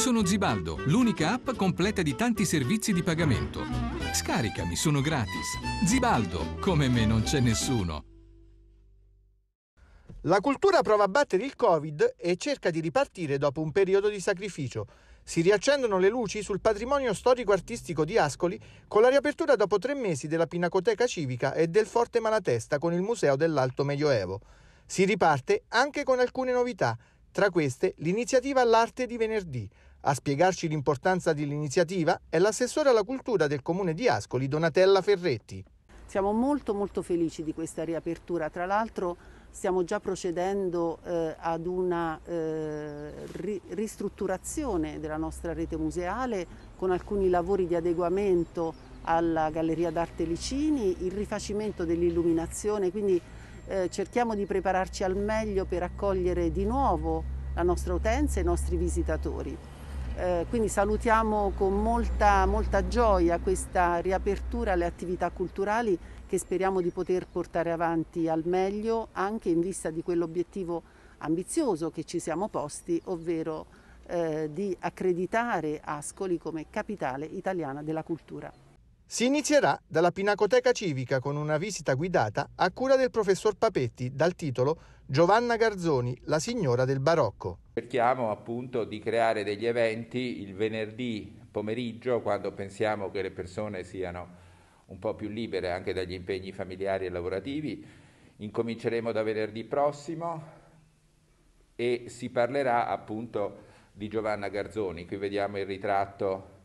Sono Zibaldo, l'unica app completa di tanti servizi di pagamento. Scaricami, sono gratis. Zibaldo, come me non c'è nessuno. La cultura prova a battere il Covid e cerca di ripartire dopo un periodo di sacrificio. Si riaccendono le luci sul patrimonio storico-artistico di Ascoli con la riapertura dopo tre mesi della Pinacoteca Civica e del Forte Malatesta con il Museo dell'Alto Medioevo. Si riparte anche con alcune novità – tra queste, l'iniziativa L'Arte di Venerdì. A spiegarci l'importanza dell'iniziativa è l'assessore alla cultura del comune di Ascoli, Donatella Ferretti. Siamo molto molto felici di questa riapertura, tra l'altro stiamo già procedendo eh, ad una eh, ri ristrutturazione della nostra rete museale con alcuni lavori di adeguamento alla Galleria d'Arte Licini, il rifacimento dell'illuminazione, quindi eh, cerchiamo di prepararci al meglio per accogliere di nuovo la nostra utenza e i nostri visitatori. Eh, quindi salutiamo con molta, molta gioia questa riapertura alle attività culturali che speriamo di poter portare avanti al meglio anche in vista di quell'obiettivo ambizioso che ci siamo posti, ovvero eh, di accreditare Ascoli come capitale italiana della cultura. Si inizierà dalla Pinacoteca Civica con una visita guidata a cura del professor Papetti dal titolo Giovanna Garzoni, la signora del barocco. Cerchiamo appunto di creare degli eventi il venerdì pomeriggio quando pensiamo che le persone siano un po' più libere anche dagli impegni familiari e lavorativi. Incominceremo da venerdì prossimo e si parlerà appunto di Giovanna Garzoni. Qui vediamo il ritratto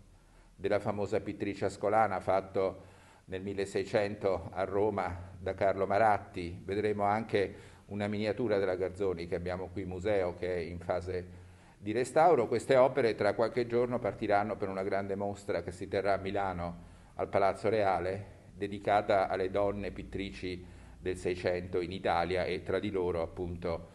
della famosa pittrice ascolana fatto nel 1600 a Roma da Carlo Maratti. Vedremo anche una miniatura della Garzoni che abbiamo qui in museo che è in fase di restauro. Queste opere tra qualche giorno partiranno per una grande mostra che si terrà a Milano al Palazzo Reale dedicata alle donne pittrici del Seicento in Italia e tra di loro appunto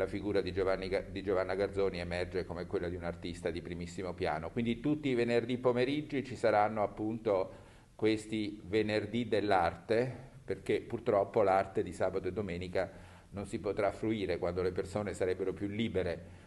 la figura di, Giovanni, di, Giovanna Garzoni emerge come quella di un artista di primissimo piano. Quindi tutti i venerdì pomeriggi ci saranno appunto questi venerdì dell'arte, perché purtroppo l'arte di sabato e domenica non si potrà fruire quando le persone sarebbero più libere